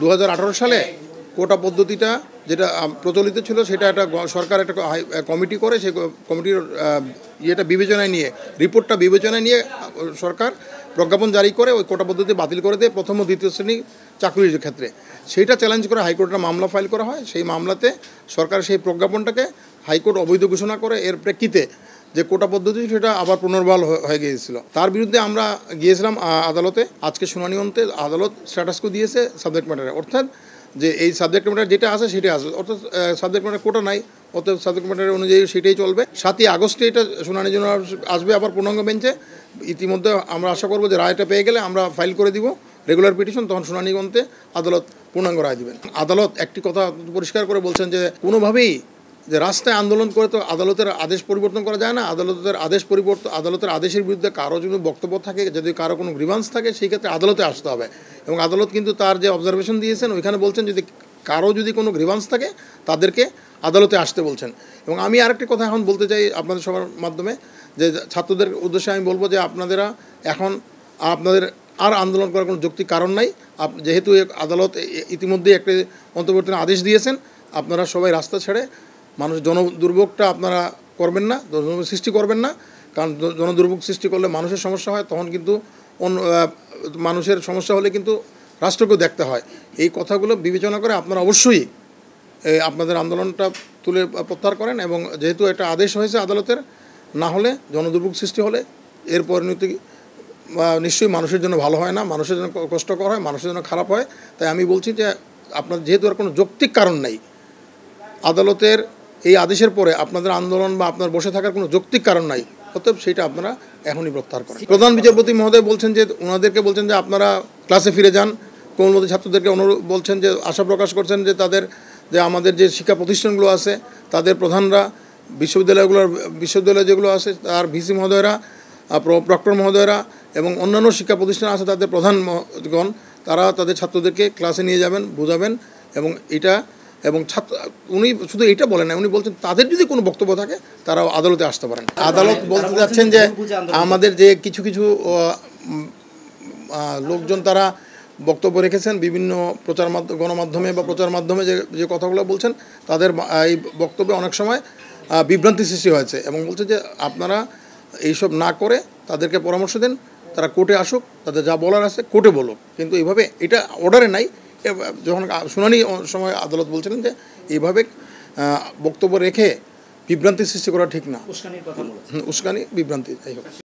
দু সালে কোটা পদ্ধতিটা যেটা প্রচলিত ছিল সেটা একটা সরকার একটা কমিটি করে সেই কমিটির ইয়েটা বিবেচনায় নিয়ে রিপোর্টটা বিবেচনায় নিয়ে সরকার প্রজ্ঞাপন জারি করে ওই কোটা পদ্ধতি বাতিল করে দেয় প্রথম ও দ্বিতীয় শ্রেণী চাকরির ক্ষেত্রে সেইটা চ্যালেঞ্জ করে হাইকোর্টের মামলা ফাইল করা হয় সেই মামলাতে সরকার সেই প্রজ্ঞাপনটাকে হাইকোর্ট অবৈধ ঘোষণা করে এর প্রেক্ষিতে যে কোটা পদ্ধতি সেটা আবার পুনর্বল হয়ে গিয়েছিল তার বিরুদ্ধে আমরা গিয়েছিলাম আদালতে আজকে শুনানি অন্তে আদালত স্ট্যাটাসকো দিয়েছে সাবজেক্ট ম্যাটারে অর্থাৎ যে এই সাবজেক্ট ম্যাটার যেটা আছে সেটাই আছে অর্থাৎ সাবজেক্ট ম্যাটার কোটা নাই অত সাবজেক্ট ম্যাটার অনুযায়ী সেটাই চলবে সাতই আগস্টে এটা শুনানির জন্য আসবে আবার পূর্ণাঙ্গ বেঞ্চে ইতিমধ্যে আমরা আশা করবো যে রায়টা পেয়ে গেলে আমরা ফাইল করে দিব রেগুলার পিটিশন তখন শুনানি গ্রন্থে আদালত পূর্ণাঙ্গ রায় দেবেন আদালত একটি কথা পরিষ্কার করে বলছেন যে কোনোভাবেই যে রাস্তায় আন্দোলন করে তো আদালতের আদেশ পরিবর্তন করা যায় না আদালতের আদেশ পরিবর্তন আদালতের আদেশের বিরুদ্ধে কারো যদি বক্তব্য থাকে যদি কারো কোনো গ্রিভান্স থাকে সেই ক্ষেত্রে আদালতে আসতে হবে এবং আদালত কিন্তু তার যে অবজারভেশন দিয়েছেন ওইখানে বলছেন যদি কারো যদি কোনো গ্রিভান্স থাকে তাদেরকে আদালতে আসতে বলছেন এবং আমি আরেকটি কথা এখন বলতে চাই আপনাদের সবার মাধ্যমে যে ছাত্রদের উদ্দেশ্যে আমি বলবো যে আপনাদেরা এখন আপনাদের আর আন্দোলন করার কোনো যুক্তি কারণ নাই যেহেতু আদালত ইতিমধ্যেই একটি অন্তর্বর্তী আদেশ দিয়েছেন আপনারা সবাই রাস্তা ছেড়ে মানুষ জন দুর্ভোগটা আপনারা করবেন না জনদুর্ভোগ সৃষ্টি করবেন না কারণ জনদুর্ভোগ সৃষ্টি করলে মানুষের সমস্যা হয় তখন কিন্তু অন্য মানুষের সমস্যা হলে কিন্তু রাষ্ট্রকেও দেখতে হয় এই কথাগুলো বিবেচনা করে আপনারা অবশ্যই আপনাদের আন্দোলনটা তুলে প্রত্যাহার করেন এবং যেহেতু এটা আদেশ হয়েছে আদালতের না হলে জনদুর্ভোগ সৃষ্টি হলে এর পরিণতি নিশ্চয়ই মানুষের জন্য ভালো হয় না মানুষের জন্য কষ্টকর হয় মানুষের জন্য খারাপ হয় তাই আমি বলছি যে আপনার যেহেতু আর কোনো যৌক্তিক কারণ নাই আদালতের এই আদেশের পরে আপনাদের আন্দোলন বা আপনার বসে থাকার কোনো যৌক্তিক কারণ নাই অতএব সেটা আপনারা এখনই প্রত্যাহার করেন প্রধান বিচারপতি মহোদয় বলছেন যে ওনাদেরকে বলছেন যে আপনারা ক্লাসে ফিরে যান কোমলমতি ছাত্রদেরকে অনুরোধ বলছেন যে আশা প্রকাশ করছেন যে তাদের যে আমাদের যে শিক্ষা প্রতিষ্ঠানগুলো আছে তাদের প্রধানরা বিশ্ববিদ্যালয়গুলোর বিশ্ববিদ্যালয় যেগুলো আছে তার ভিসি মহোদয়রা প্রক্টর মহোদয়রা এবং অন্যান্য শিক্ষা প্রতিষ্ঠান আছে তাদের প্রধানগণ তারা তাদের ছাত্রদেরকে ক্লাসে নিয়ে যাবেন বোঝাবেন এবং এটা এবং ছাত্র উনি শুধু এটা বলেন না উনি বলছেন তাদের যদি কোনো বক্তব্য থাকে তারা আদালতে আসতে পারেন আদালত বলতে যাচ্ছেন যে আমাদের যে কিছু কিছু লোকজন তারা বক্তব্য রেখেছেন বিভিন্ন প্রচার মাধ্যম গণমাধ্যমে বা প্রচার মাধ্যমে যে যে কথাগুলো বলছেন তাদের এই বক্তব্যে অনেক সময় বিভ্রান্তি সৃষ্টি হয়েছে এবং বলছে যে আপনারা এইসব না করে তাদেরকে পরামর্শ দেন তারা কোর্টে আসুক তাদের যা বলার আছে কোর্টে বলুক কিন্তু এইভাবে এটা অর্ডারে নাই যখন শুনানি সময় আদালত বলছিলেন যে এইভাবে বক্তব্য রেখে বিভ্রান্তি সৃষ্টি করা ঠিক না উস্কানি বিভ্রান্তি যাই হোক